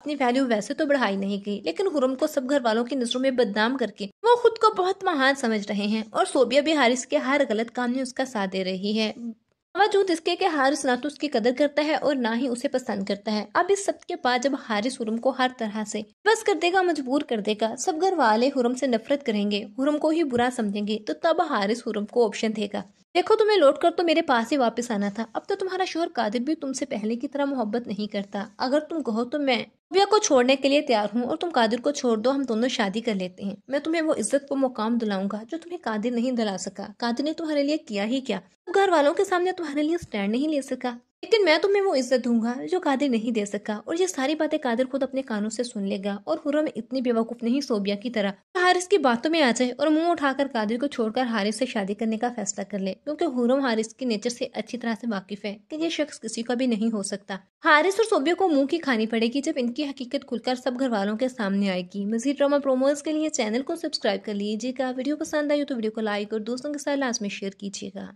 अपनी वैल्यू वैसे तो बढ़ाई नहीं गई लेकिन हुरम को सब घर वालों की नजरों में बदनाम करके वो खुद को बहुत महान समझ रहे हैं और सोबिया भी हारिस के हर गलत काम में उसका साथ दे रही है बावजूद इसके कि हारिस ना तो उसकी कदर करता है और ना ही उसे पसंद करता है अब इस सब के बाद जब हारिस हुरम को हर तरह से बस कर देगा मजबूर कर देगा सब घर वाले हुरम से नफरत करेंगे हुरम को ही बुरा समझेंगे तो तब हारिस हुरम को ऑप्शन देगा देखो तुम्हें लौट कर तो मेरे पास ही वापस आना था अब तो तुम्हारा शोहर कादिर भी तुमसे पहले की तरह मोहब्बत नहीं करता अगर तुम कहो तो मैं बिया को छोड़ने के लिए तैयार हूँ और तुम कादिर को छोड़ दो हम दोनों शादी कर लेते हैं मैं तुम्हें वो इज्जत को मुकाम दिलाऊंगा जो तुम्हें कादिर नहीं दिला सका कादिर ने तुम्हारे लिए किया ही क्या घर वालों के सामने तुम्हारे लिए स्टैंड नहीं ले सका लेकिन मैं तुम्हें वो इज्जत दूंगा जो कादिर नहीं दे सका और ये सारी बातें कादिर खुद अपने कानों से सुन लेगा और हुरम इतनी बेवकूफ नहीं सोबिया की तरह हारिस की बातों में आ जाए और मुंह उठाकर कादिर को छोड़कर हारिस से शादी करने का फैसला कर ले क्योंकि हुरम हारिस की नेचर से अच्छी तरह से वाकिफ है कि ये शख्स किसी का भी नहीं हो सकता हारिस और सोबिया को मुंह की खानी पड़ेगी जब इनकी हकीकत खुलकर सब घर वालों के सामने आएगी मजीद ड्रामा प्रोमोज के लिए चैनल को सब्सक्राइब कर लीजिएगा वीडियो पसंद आई तो वीडियो को लाइक और दोस्तों के साथ लाजमी शेयर कीजिएगा